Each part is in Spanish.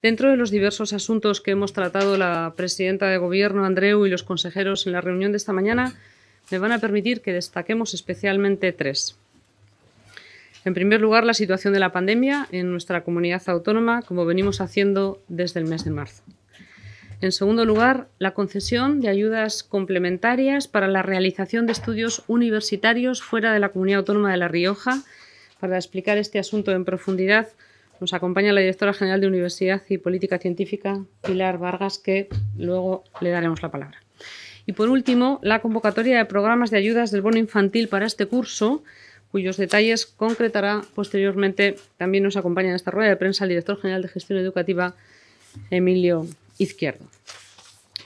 Dentro de los diversos asuntos que hemos tratado la presidenta de Gobierno, Andreu, y los consejeros en la reunión de esta mañana, me van a permitir que destaquemos especialmente tres. En primer lugar, la situación de la pandemia en nuestra comunidad autónoma, como venimos haciendo desde el mes de marzo. En segundo lugar, la concesión de ayudas complementarias para la realización de estudios universitarios fuera de la comunidad autónoma de La Rioja. Para explicar este asunto en profundidad, nos acompaña la directora general de Universidad y Política Científica, Pilar Vargas, que luego le daremos la palabra. Y por último, la convocatoria de programas de ayudas del bono infantil para este curso, cuyos detalles concretará posteriormente. También nos acompaña en esta rueda de prensa el director general de Gestión Educativa, Emilio Izquierdo.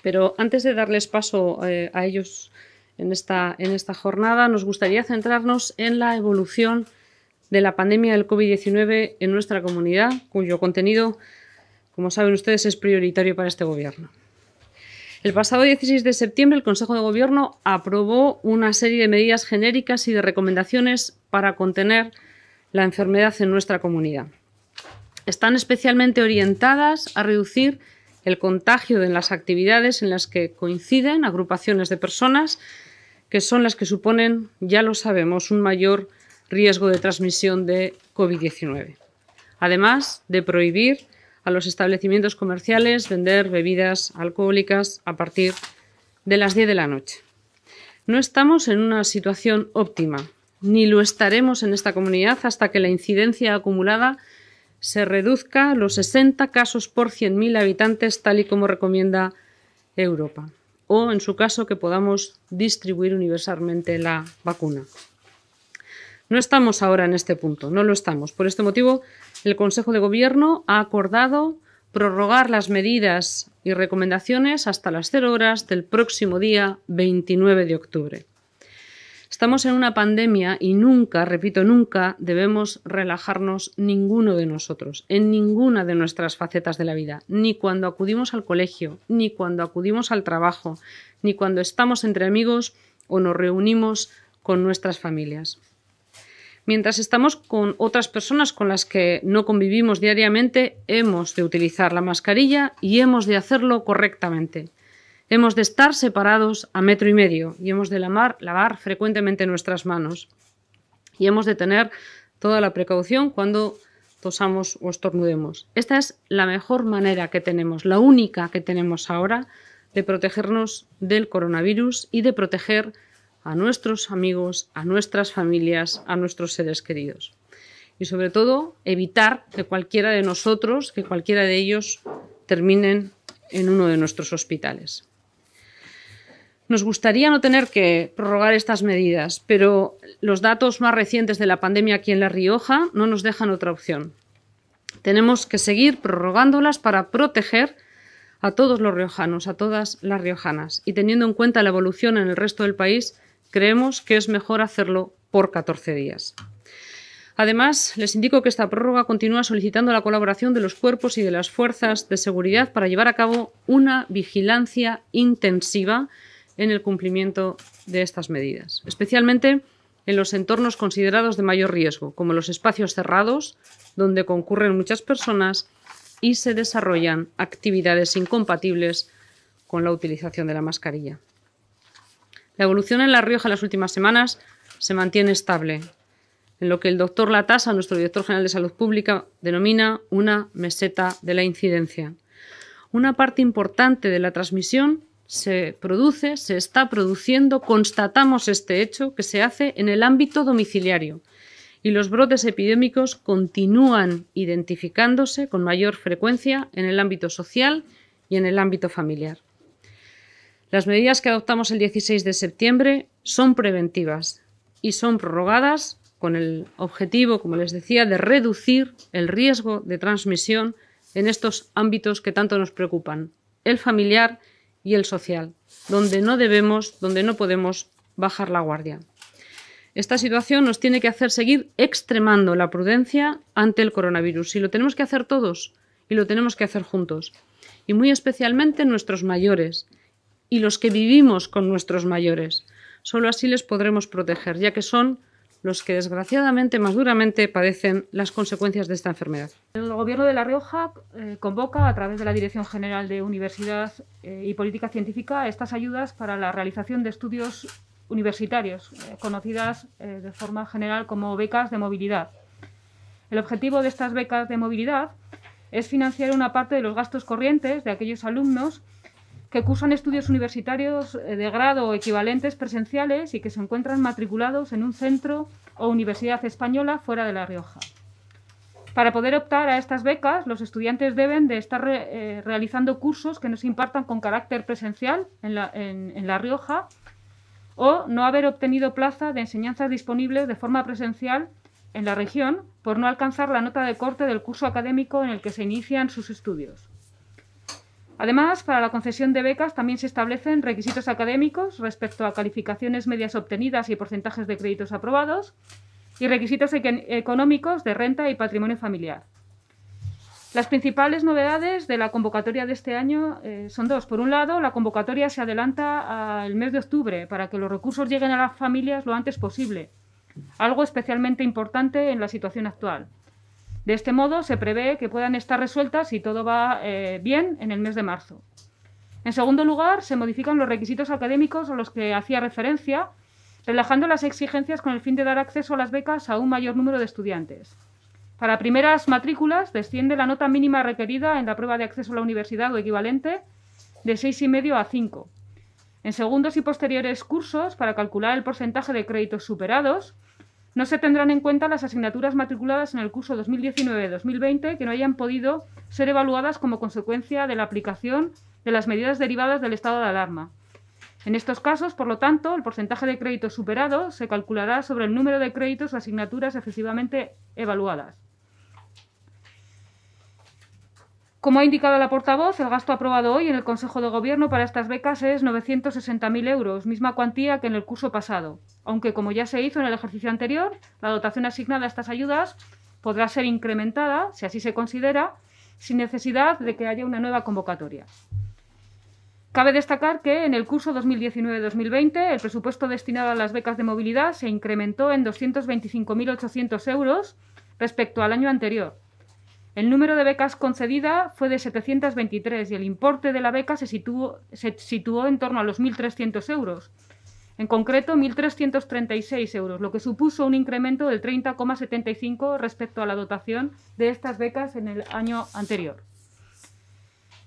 Pero antes de darles paso eh, a ellos en esta, en esta jornada, nos gustaría centrarnos en la evolución de la pandemia del COVID-19 en nuestra comunidad, cuyo contenido, como saben ustedes, es prioritario para este Gobierno. El pasado 16 de septiembre, el Consejo de Gobierno aprobó una serie de medidas genéricas y de recomendaciones para contener la enfermedad en nuestra comunidad. Están especialmente orientadas a reducir el contagio en las actividades en las que coinciden agrupaciones de personas, que son las que suponen, ya lo sabemos, un mayor riesgo de transmisión de COVID-19. Además de prohibir a los establecimientos comerciales vender bebidas alcohólicas a partir de las 10 de la noche. No estamos en una situación óptima, ni lo estaremos en esta comunidad hasta que la incidencia acumulada se reduzca a los 60 casos por 100.000 habitantes, tal y como recomienda Europa, o en su caso que podamos distribuir universalmente la vacuna. No estamos ahora en este punto, no lo estamos. Por este motivo, el Consejo de Gobierno ha acordado prorrogar las medidas y recomendaciones hasta las cero horas del próximo día 29 de octubre. Estamos en una pandemia y nunca, repito, nunca debemos relajarnos ninguno de nosotros, en ninguna de nuestras facetas de la vida, ni cuando acudimos al colegio, ni cuando acudimos al trabajo, ni cuando estamos entre amigos o nos reunimos con nuestras familias mientras estamos con otras personas con las que no convivimos diariamente, hemos de utilizar la mascarilla y hemos de hacerlo correctamente. Hemos de estar separados a metro y medio y hemos de lavar, frecuentemente nuestras manos. Y hemos de tener toda la precaución cuando tosamos o estornudemos. Esta es la mejor manera que tenemos, la única que tenemos ahora de protegernos del coronavirus y de proteger a nuestros amigos, a nuestras familias, a nuestros seres queridos. Y sobre todo, evitar que cualquiera de nosotros, que cualquiera de ellos terminen en uno de nuestros hospitales. Nos gustaría no tener que prorrogar estas medidas, pero los datos más recientes de la pandemia aquí en La Rioja no nos dejan otra opción. Tenemos que seguir prorrogándolas para proteger a todos los riojanos, a todas las riojanas, y teniendo en cuenta la evolución en el resto del país, Creemos que es mejor hacerlo por 14 días. Además, les indico que esta prórroga continúa solicitando la colaboración de los cuerpos y de las fuerzas de seguridad para llevar a cabo una vigilancia intensiva en el cumplimiento de estas medidas, especialmente en los entornos considerados de mayor riesgo, como los espacios cerrados, donde concurren muchas personas y se desarrollan actividades incompatibles con la utilización de la mascarilla. La evolución en La Rioja en las últimas semanas se mantiene estable, en lo que el doctor Latasa, nuestro director general de Salud Pública, denomina una meseta de la incidencia. Una parte importante de la transmisión se produce, se está produciendo, constatamos este hecho que se hace en el ámbito domiciliario y los brotes epidémicos continúan identificándose con mayor frecuencia en el ámbito social y en el ámbito familiar. Las medidas que adoptamos el 16 de septiembre son preventivas y son prorrogadas con el objetivo, como les decía, de reducir el riesgo de transmisión en estos ámbitos que tanto nos preocupan, el familiar y el social, donde no debemos, donde no podemos bajar la guardia. Esta situación nos tiene que hacer seguir extremando la prudencia ante el coronavirus y lo tenemos que hacer todos y lo tenemos que hacer juntos. Y muy especialmente nuestros mayores, y los que vivimos con nuestros mayores. Solo así les podremos proteger, ya que son los que desgraciadamente más duramente padecen las consecuencias de esta enfermedad. El Gobierno de La Rioja eh, convoca a través de la Dirección General de Universidad eh, y Política Científica estas ayudas para la realización de estudios universitarios, eh, conocidas de forma general como becas de movilidad. El objetivo de estas becas de movilidad es financiar una parte de los gastos corrientes de aquellos alumnos que cursan estudios universitarios eh, de grado o equivalentes presenciales y que se encuentran matriculados en un centro o universidad española fuera de La Rioja. Para poder optar a estas becas, los estudiantes deben de estar eh, realizando cursos que no se impartan con carácter presencial en la, en la, Rioja o no haber obtenido plaza de enseñanza disponible de forma presencial en la región por no alcanzar la nota de corte del curso académico en el que se inician sus estudios. Además, para la concesión de becas también se establecen requisitos académicos respecto a calificaciones medias obtenidas y porcentajes de créditos aprobados y requisitos económicos de renta y patrimonio familiar. Las principales novedades de la convocatoria de este año eh, son dos. Por un lado, la convocatoria se adelanta al mes de octubre para que los recursos lleguen a las familias lo antes posible, algo especialmente importante en la situación actual. De este modo, se prevé que puedan estar resueltas, si todo va eh, bien, en el mes de marzo. En segundo lugar, se modifican los requisitos académicos a los que hacía referencia, relajando las exigencias con el fin de dar acceso a las becas a un mayor número de estudiantes. Para primeras matrículas, desciende la nota mínima requerida en la prueba de acceso a la universidad o equivalente de 6,5 a 5. En segundos y posteriores cursos, para calcular el porcentaje de créditos superados, no se tendrán en cuenta las asignaturas matriculadas en el curso 2019-2020 que no hayan podido ser evaluadas como consecuencia de la aplicación de las medidas derivadas del estado de alarma. En estos casos, por lo tanto, el porcentaje de créditos superados se calculará sobre el número de créditos o asignaturas efectivamente evaluadas. Como ha indicado la portavoz, el gasto aprobado hoy en el Consejo de Gobierno para estas becas es 960.000 euros, misma cuantía que en el curso pasado. Aunque, como ya se hizo en el ejercicio anterior, la dotación asignada a estas ayudas podrá ser incrementada, si así se considera, sin necesidad de que haya una nueva convocatoria. Cabe destacar que en el curso 2019-2020 el presupuesto destinado a las becas de movilidad se incrementó en 225.800 euros respecto al año anterior, el número de becas concedida fue de 723 y el importe de la beca se situó, en torno a los 1.300 euros. En concreto, 1.336 euros, lo que supuso un incremento del 30,75 respecto a la dotación de estas becas en el año anterior.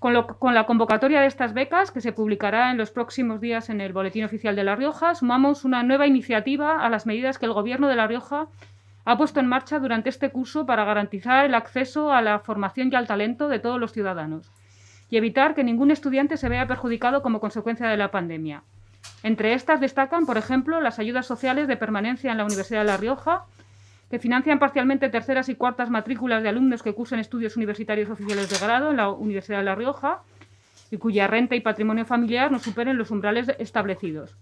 con, la convocatoria de estas becas, que se publicará en los próximos días en el Boletín Oficial de La Rioja, sumamos una nueva iniciativa a las medidas que el Gobierno de La Rioja ha puesto en marcha durante este curso para garantizar el acceso a la formación y al talento de todos los ciudadanos y evitar que ningún estudiante se vea perjudicado como consecuencia de la pandemia. Entre estas destacan, por ejemplo, las ayudas sociales de permanencia en la Universidad de La Rioja, que financian parcialmente terceras y cuartas matrículas de alumnos que cursen estudios universitarios oficiales de grado en la Universidad de La Rioja y cuya renta y patrimonio familiar no superen los umbrales establecidos.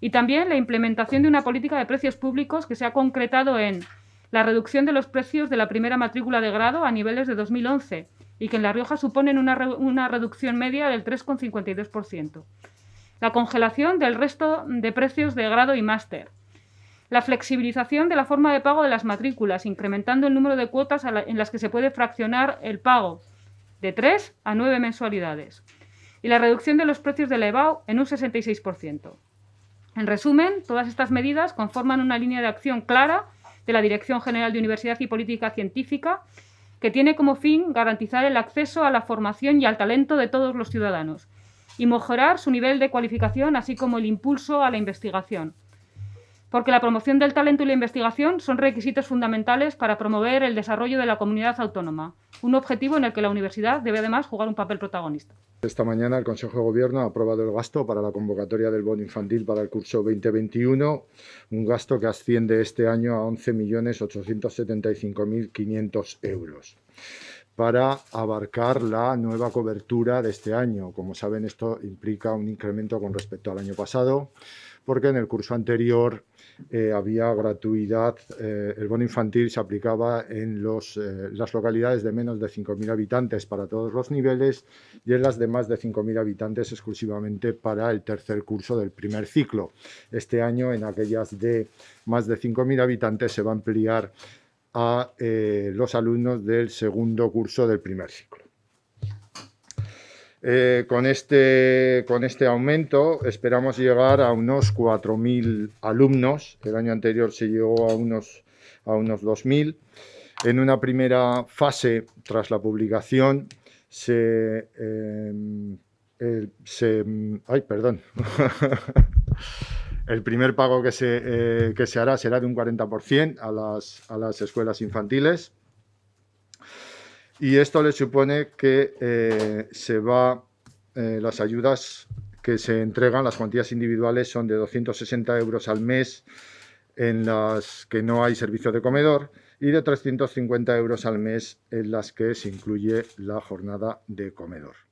Y también la implementación de una política de precios públicos que se ha concretado en la reducción de los precios de la primera matrícula de grado a niveles de 2011 y que en La Rioja suponen una, reducción media del 3,52%, la congelación del resto de precios de grado y máster, la flexibilización de la forma de pago de las matrículas, incrementando el número de cuotas en las que se puede fraccionar el pago de 3 a 9 mensualidades y la reducción de los precios de la e en un 66%. En resumen, todas estas medidas conforman una línea de acción clara de la Dirección General de Universidad y Política Científica, que tiene como fin garantizar el acceso a la formación y al talento de todos los ciudadanos y mejorar su nivel de cualificación, así como el impulso a la investigación porque la promoción del talento y la investigación son requisitos fundamentales para promover el desarrollo de la comunidad autónoma, un objetivo en el que la universidad debe además jugar un papel protagonista. Esta mañana el Consejo de Gobierno ha aprobado el gasto para la convocatoria del bono infantil para el curso 2021, un gasto que asciende este año a 11.875.500 euros para abarcar la nueva cobertura de este año. Como saben, esto implica un incremento con respecto al año pasado porque en el curso anterior eh, había gratuidad, eh, el bono infantil se aplicaba en eh, las localidades de menos de 5.000 habitantes para todos los niveles y en las de más de 5.000 habitantes exclusivamente para el tercer curso del primer ciclo. Este año en aquellas de más de 5.000 habitantes se va a ampliar a los alumnos del segundo curso del primer ciclo. Eh, este, con, este, aumento esperamos llegar a unos 4.000 alumnos. El año anterior se llegó a unos, 2.000. En una primera fase, tras la publicación, se, eh, el, ay, perdón. el primer pago eh, que se, hará será de un 40% a las escuelas infantiles y esto le supone que eh, se va eh, las ayudas que se entregan, las cuantías individuales son de 260 euros al mes en las que no hay servicio de comedor y de 350 euros al mes en las que se incluye la jornada de comedor.